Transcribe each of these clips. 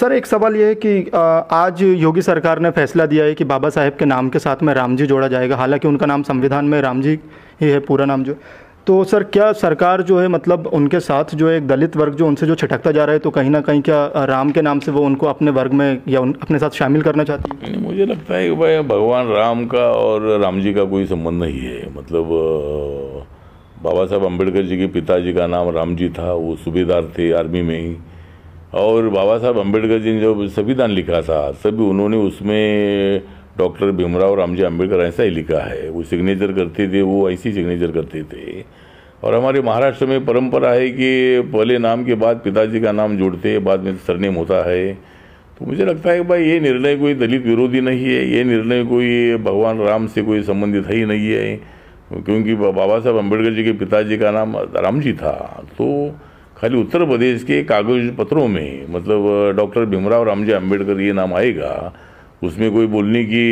sir एक सवाल ये है कि आज योगी सरकार ने फैसला दिया है कि बाबा साहेब के नाम के साथ में राम जी जोड़ा जाएगा हालांकि उनका नाम संविधान में राम जी ही है पूरा नाम जो तो सर क्या सरकार जो है मतलब उनके साथ जो है एक दलित वर्ग जो उनसे जो छिटकता जा रहा है तो कहीं ना कहीं क्या राम के नाम से वो उनको अपने वर्ग में या उन अपने साथ शामिल करना चाहती है मुझे लगता है कि भाई भगवान राम का और राम जी का कोई संबंध नहीं है मतलब बाबा साहब अम्बेडकर जी के पिताजी का नाम राम जी था वो सूबेदार थे आर्मी में ही और बाबा साहब अम्बेडकर जी ने जो संविधान लिखा था सभी उन्होंने उसमें डॉक्टर भीमराव रामजी अम्बेडकर ऐसा ही लिखा है वो सिग्नेचर करते थे वो ऐसी सिग्नेचर करते थे और हमारे महाराष्ट्र में परंपरा है कि पहले नाम के बाद पिताजी का नाम जोड़ते हैं बाद में सरनेम होता है तो मुझे लगता है कि भाई ये निर्णय कोई दलित विरोधी नहीं है ये निर्णय कोई भगवान राम से कोई संबंधित है ही नहीं है क्योंकि बाबा साहब अम्बेडकर जी के पिताजी का नाम राम जी था तो खाली उत्तर प्रदेश के कागज पत्रों में मतलब डॉक्टर भीमराव रामजी अम्बेडकर ये नाम आएगा उसमें कोई बोलने की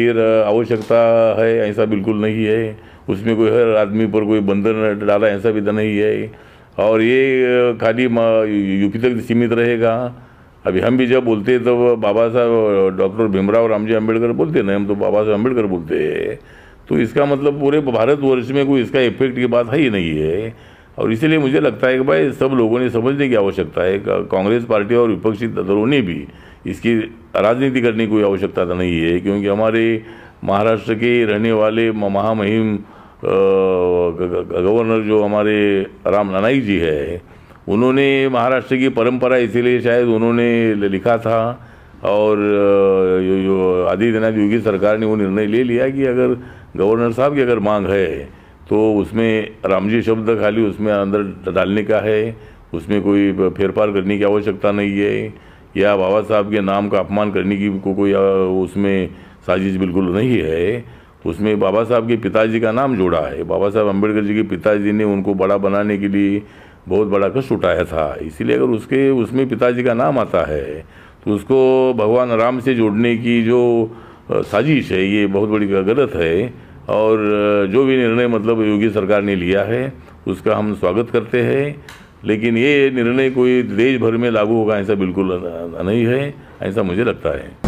आवश्यकता है ऐसा बिल्कुल नहीं है उसमें कोई हर आदमी पर कोई बंधन डाला ऐसा भी तो नहीं है और ये खाली यूपी तक सीमित रहेगा अभी हम भी जब बोलते हैं तो बाबा साहब डॉक्टर भीमराव रामजी अम्बेडकर बोलते ना हम तो बाबा साहब अम्बेडकर बोलते हैं तो इसका मतलब पूरे भारतवर्ष में कोई इसका इफेक्ट की बात है ही नहीं है और इसीलिए मुझे लगता है कि भाई सब लोगों ने समझने की आवश्यकता है कांग्रेस पार्टी और विपक्षी दलों ने भी इसकी राजनीति करने की कोई आवश्यकता तो नहीं है क्योंकि हमारे महाराष्ट्र के रहने वाले महामहिम गवर्नर जो हमारे राम नानाई जी है उन्होंने महाराष्ट्र की परंपरा इसीलिए शायद उन्होंने लिखा था और आदित्यनाथ योगी सरकार ने वो निर्णय ले लिया कि अगर गवर्नर साहब की अगर मांग है तो उसमें रामजी शब्द खाली उसमें अंदर डालने का है उसमें कोई फेरफार करने की आवश्यकता नहीं है या बाबा साहब के नाम का अपमान करने की को कोई उसमें साजिश बिल्कुल नहीं है उसमें बाबा साहब के पिताजी का नाम जोड़ा है बाबा साहब अम्बेडकर जी के पिताजी ने उनको बड़ा बनाने के लिए बहुत बड़ा कष्ट उठाया था इसीलिए अगर उसके उसमें पिताजी का नाम आता है तो उसको भगवान राम से जोड़ने की जो साजिश है ये बहुत बड़ी गलत है और जो भी निर्णय मतलब योगी सरकार ने लिया है उसका हम स्वागत करते हैं लेकिन ये निर्णय कोई देश भर में लागू होगा ऐसा बिल्कुल नहीं है ऐसा मुझे लगता है